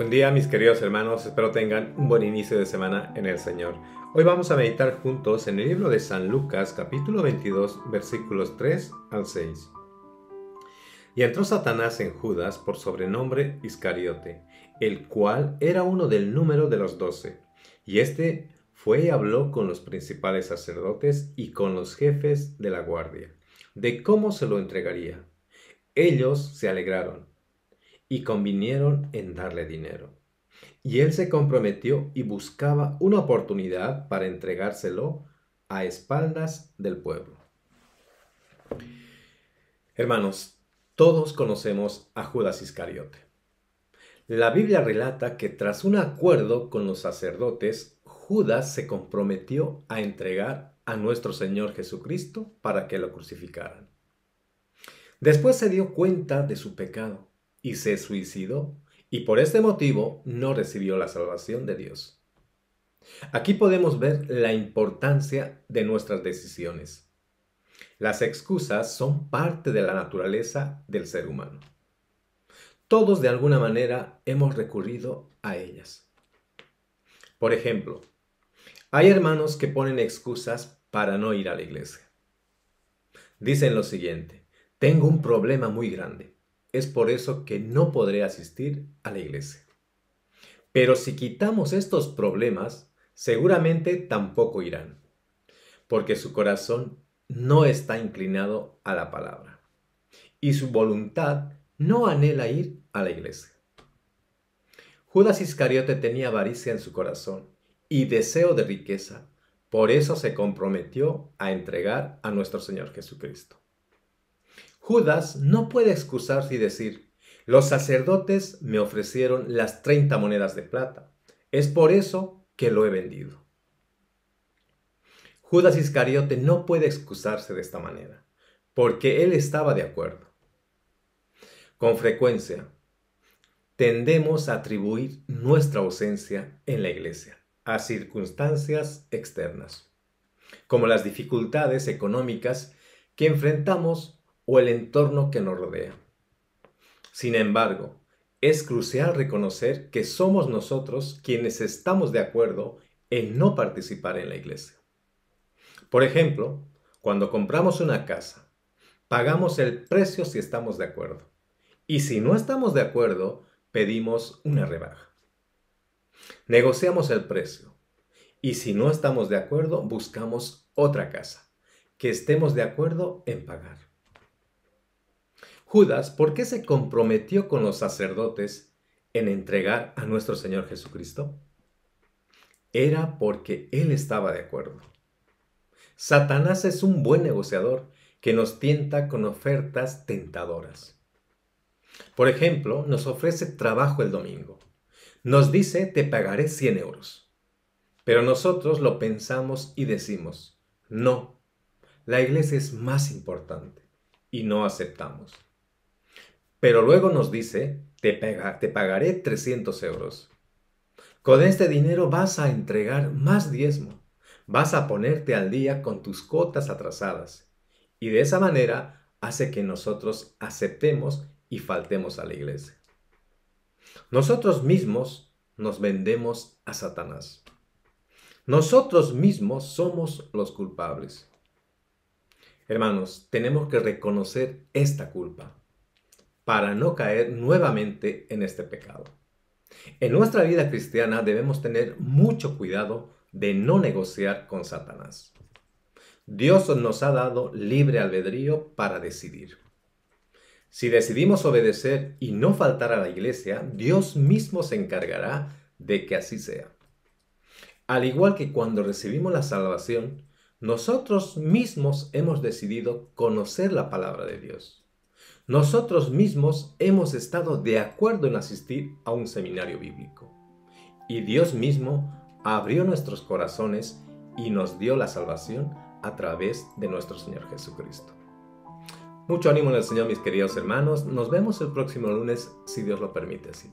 Buen día mis queridos hermanos, espero tengan un buen inicio de semana en el Señor. Hoy vamos a meditar juntos en el libro de San Lucas capítulo 22 versículos 3 al 6. Y entró Satanás en Judas por sobrenombre Iscariote, el cual era uno del número de los doce. Y éste fue y habló con los principales sacerdotes y con los jefes de la guardia, de cómo se lo entregaría. Ellos se alegraron y convinieron en darle dinero. Y él se comprometió y buscaba una oportunidad para entregárselo a espaldas del pueblo. Hermanos, todos conocemos a Judas Iscariote. La Biblia relata que tras un acuerdo con los sacerdotes, Judas se comprometió a entregar a nuestro Señor Jesucristo para que lo crucificaran. Después se dio cuenta de su pecado y se suicidó, y por este motivo no recibió la salvación de Dios. Aquí podemos ver la importancia de nuestras decisiones. Las excusas son parte de la naturaleza del ser humano. Todos de alguna manera hemos recurrido a ellas. Por ejemplo, hay hermanos que ponen excusas para no ir a la iglesia. Dicen lo siguiente, tengo un problema muy grande. Es por eso que no podré asistir a la iglesia. Pero si quitamos estos problemas, seguramente tampoco irán, porque su corazón no está inclinado a la palabra y su voluntad no anhela ir a la iglesia. Judas Iscariote tenía avaricia en su corazón y deseo de riqueza, por eso se comprometió a entregar a nuestro Señor Jesucristo. Judas no puede excusarse y decir, los sacerdotes me ofrecieron las 30 monedas de plata. Es por eso que lo he vendido. Judas Iscariote no puede excusarse de esta manera, porque él estaba de acuerdo. Con frecuencia, tendemos a atribuir nuestra ausencia en la iglesia a circunstancias externas, como las dificultades económicas que enfrentamos o el entorno que nos rodea. Sin embargo, es crucial reconocer que somos nosotros quienes estamos de acuerdo en no participar en la iglesia. Por ejemplo, cuando compramos una casa, pagamos el precio si estamos de acuerdo. Y si no estamos de acuerdo, pedimos una rebaja. Negociamos el precio. Y si no estamos de acuerdo, buscamos otra casa que estemos de acuerdo en pagar. Judas, ¿por qué se comprometió con los sacerdotes en entregar a nuestro Señor Jesucristo? Era porque él estaba de acuerdo. Satanás es un buen negociador que nos tienta con ofertas tentadoras. Por ejemplo, nos ofrece trabajo el domingo. Nos dice, te pagaré 100 euros. Pero nosotros lo pensamos y decimos, no, la iglesia es más importante y no aceptamos. Pero luego nos dice, te, te pagaré 300 euros. Con este dinero vas a entregar más diezmo, vas a ponerte al día con tus cotas atrasadas. Y de esa manera hace que nosotros aceptemos y faltemos a la iglesia. Nosotros mismos nos vendemos a Satanás. Nosotros mismos somos los culpables. Hermanos, tenemos que reconocer esta culpa para no caer nuevamente en este pecado. En nuestra vida cristiana debemos tener mucho cuidado de no negociar con Satanás. Dios nos ha dado libre albedrío para decidir. Si decidimos obedecer y no faltar a la iglesia, Dios mismo se encargará de que así sea. Al igual que cuando recibimos la salvación, nosotros mismos hemos decidido conocer la palabra de Dios. Nosotros mismos hemos estado de acuerdo en asistir a un seminario bíblico. Y Dios mismo abrió nuestros corazones y nos dio la salvación a través de nuestro Señor Jesucristo. Mucho ánimo en el Señor, mis queridos hermanos. Nos vemos el próximo lunes, si Dios lo permite así.